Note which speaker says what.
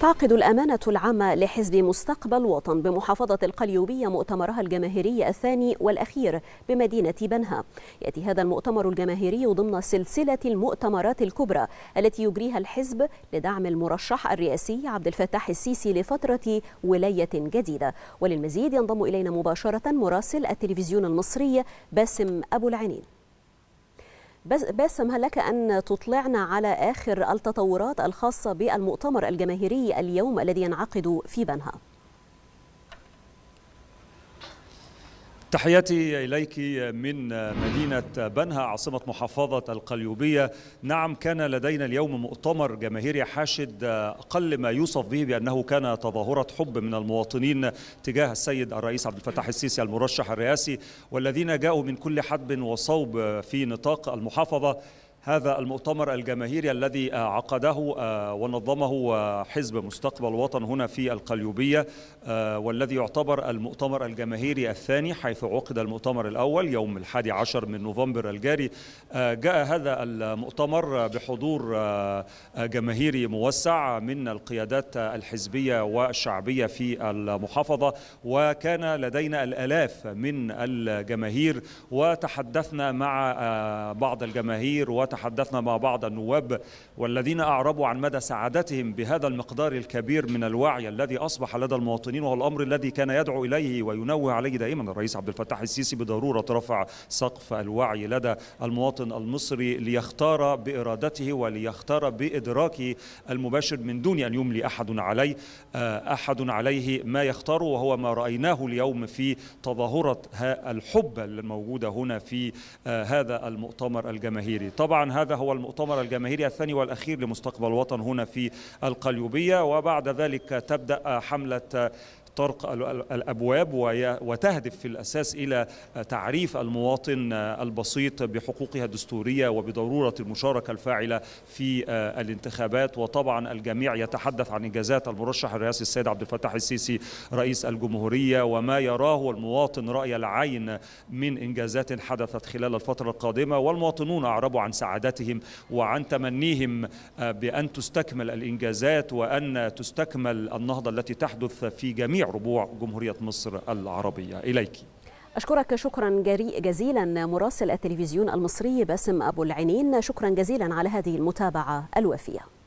Speaker 1: تعقد الأمانة العامة لحزب مستقبل وطن بمحافظة القليوبية مؤتمرها الجماهيري الثاني والأخير بمدينة بنها يأتي هذا المؤتمر الجماهيري ضمن سلسلة المؤتمرات الكبرى التي يجريها الحزب لدعم المرشح الرئاسي عبد الفتاح السيسي لفترة ولاية جديدة وللمزيد ينضم إلينا مباشرة مراسل التلفزيون المصري باسم أبو العنين باسم هل لك أن تطلعنا على آخر التطورات الخاصة بالمؤتمر الجماهيري اليوم الذي ينعقد في بنها؟
Speaker 2: تحياتي إليك من مدينة بنها عاصمة محافظة القليوبية نعم كان لدينا اليوم مؤتمر جماهيري حاشد أقل ما يوصف به بأنه كان تظاهرة حب من المواطنين تجاه السيد الرئيس عبد الفتاح السيسي المرشح الرئاسي والذين جاءوا من كل حدب وصوب في نطاق المحافظة هذا المؤتمر الجماهيري الذي عقده آه، ونظمه آه، حزب مستقبل وطن هنا في القليوبية آه، والذي يعتبر المؤتمر الجماهيري الثاني حيث عقد المؤتمر الأول يوم الحادي عشر من نوفمبر الجاري جاء هذا المؤتمر بحضور جماهيري موسع من القيادات الحزبية والشعبية في المحافظة وكان لدينا الألاف من الجماهير وتحدثنا مع بعض الجماهير تحدثنا مع بعض النواب والذين أعربوا عن مدى سعادتهم بهذا المقدار الكبير من الوعي الذي أصبح لدى المواطنين وهو الأمر الذي كان يدعو إليه وينوه عليه دائما الرئيس عبد الفتاح السيسي بضرورة رفع سقف الوعي لدى المواطن المصري ليختار بإرادته وليختار بإدراكه المباشر من دون أن يملي أحد عليه آه، أحد عليه ما يختاره وهو ما رأيناه اليوم في تظاهرة الحب الموجودة هنا في آه، هذا المؤتمر الجماهيري طبعا طبعا هذا هو المؤتمر الجماهيري الثاني والأخير لمستقبل الوطن هنا في القليوبية وبعد ذلك تبدأ حملة طرق الابواب وتهدف في الاساس الى تعريف المواطن البسيط بحقوقها الدستوريه وبضروره المشاركه الفاعله في آه، الانتخابات وطبعا الجميع يتحدث عن انجازات المرشح الرئاسي السيد عبد الفتاح السيسي رئيس الجمهوريه وما يراه المواطن راي العين من انجازات حدثت خلال الفتره القادمه والمواطنون اعربوا عن سعادتهم وعن تمنيهم آه، بان تستكمل الانجازات وان تستكمل النهضه التي تحدث في جميع ربوع جمهورية مصر العربية إليك
Speaker 1: أشكرك شكرا جزيلا مراسل التلفزيون المصري باسم أبو العينين شكرا جزيلا على هذه المتابعة الوفية